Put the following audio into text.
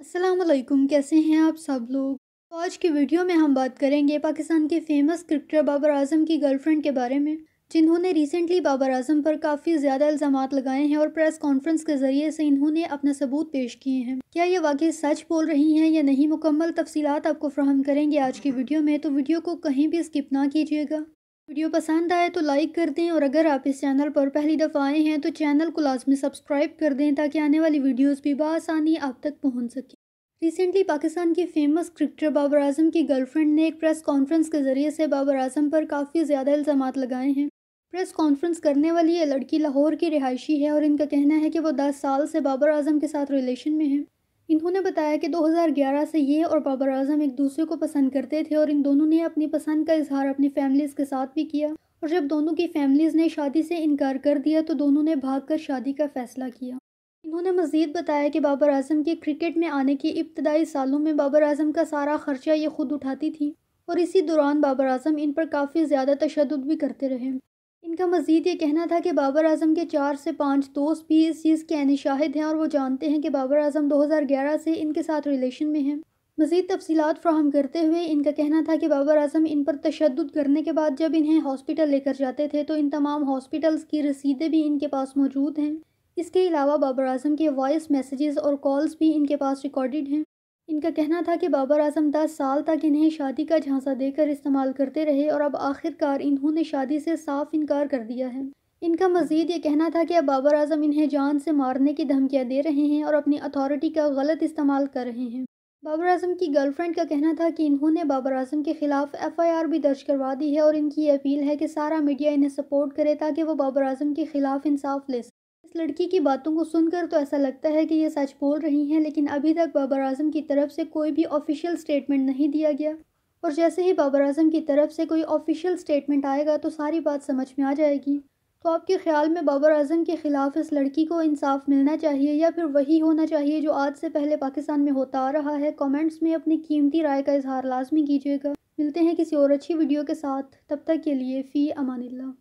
असलकुम कैसे हैं आप सब लोग तो आज की वीडियो में हम बात करेंगे पाकिस्तान के फेमस क्रिकेटर बाबर आजम की गर्लफ्रेंड के बारे में जिन्होंने रिसेंटली बाबर आजम पर काफ़ी ज़्यादा इल्ज़ाम लगाए हैं और प्रेस कॉन्फ्रेंस के ज़रिए से इन्होंने अपने सबूत पेश किए हैं क्या ये वाकई सच बोल रही हैं या नहीं मुकम्मल तफसीत आपको फ्राहम करेंगे आज की वीडियो में तो वीडियो को कहीं भी स्किप ना कीजिएगा वीडियो पसंद आए तो लाइक कर दें और अगर आप इस चैनल पर पहली दफ़ा आए हैं तो चैनल को लाजमी सब्सक्राइब कर दें ताकि आने वाली वीडियोस भी बसानी आप तक पहुंच सकें रिसेंटली पाकिस्तान की फ़ेमस क्रिकेटर बाबर आजम की गर्लफ्रेंड ने एक प्रेस कॉन्फ्रेंस के ज़रिए से बाबर आजम पर काफ़ी ज़्यादा इल्ज़ाम लगाए हैं प्रेस कॉन्फ्रेंस करने वाली ये लड़की लाहौर की रिहायशी है और इनका कहना है कि वो दस साल से बाबर आजम के साथ रिलेशन में है इन्होंने बताया कि 2011 से ये और बाबर आजम एक दूसरे को पसंद करते थे और इन दोनों ने अपनी पसंद का इजहार अपनी फैमिलीज़ के साथ भी किया और जब दोनों की फैमिलीज़ ने शादी से इनकार कर दिया तो दोनों ने भागकर शादी का फ़ैसला किया इन्होंने मज़ीद बताया कि बाबर आजम के क्रिकेट में आने के इब्तदाई सालों में बाबर आजम का सारा ख़र्चा ये खुद उठाती थी और इसी दौरान बाबर आजम इन पर काफ़ी ज़्यादा तशद भी करते रहे इनका मज़ीद ये कहना था कि बाबर अजम के चार से पाँच दोस्त भी इस चीज़ के अन शाहिद हैं और वो जानते हैं कि बाबर अजम ग्यारह से इनके साथ रिलेशन में हैं मज़ीद तफसीत फ्राहम करते हुए इनका कहना था कि बाबर अजम इन पर तशद करने के बाद जब इन्हें हॉस्पिटल लेकर जाते थे तो इन तमाम हॉस्पिटल्स की रसीदें भी इनके पास मौजूद हैं इसके अलावा बाबर अजम के वॉइस मैसेजेस और कॉल्स भी इनके पास रिकॉर्डेड हैं इनका कहना था कि बाबर आजम दस साल तक इन्हें शादी का झांसा देकर इस्तेमाल करते रहे और अब आखिरकार इन्होंने शादी से साफ इनकार कर दिया है इनका मजीद ये कहना था कि अब बाबर आजम इन्हें जान से मारने की धमकियाँ दे रहे हैं और अपनी अथॉरिटी का गलत इस्तेमाल कर रहे हैं बाबर आजम की गर्लफ्रेंड का कहना था कि इन्होंने बाबर आजम के ख़िलाफ़ एफ़ आई आर भी दर्ज करवा दी है और इनकी अपील है कि सारा मीडिया इन्हें सपोर्ट करे ताकि वो बाबर आजम के ख़िलाफ़ इंसाफ ले इस लड़की की बातों को सुनकर तो ऐसा लगता है कि ये सच बोल रही हैं लेकिन अभी तक बाबर आजम की तरफ से कोई भी ऑफिशियल स्टेटमेंट नहीं दिया गया और जैसे ही बाबर आजम की तरफ से कोई ऑफिशियल स्टेटमेंट आएगा तो सारी बात समझ में आ जाएगी तो आपके ख्याल में बाबर आजम के ख़िलाफ़ इस लड़की को इंसाफ मिलना चाहिए या फिर वही होना चाहिए जो आज से पहले पाकिस्तान में होता आ रहा है कॉमेंट्स में अपनी कीमती राय का इजहार लाजमी कीजिएगा मिलते हैं किसी और अच्छी वीडियो के साथ तब तक के लिए फ़ी अमानिल्ला